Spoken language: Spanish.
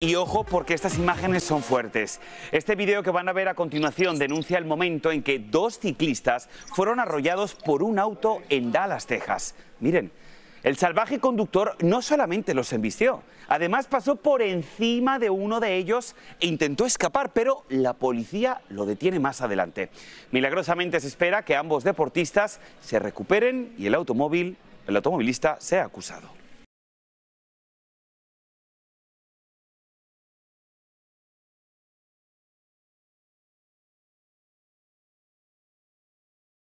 Y ojo porque estas imágenes son fuertes. Este video que van a ver a continuación denuncia el momento en que dos ciclistas fueron arrollados por un auto en Dallas, Texas. Miren, el salvaje conductor no solamente los embistió, además pasó por encima de uno de ellos e intentó escapar, pero la policía lo detiene más adelante. Milagrosamente se espera que ambos deportistas se recuperen y el automóvil, el automovilista sea acusado.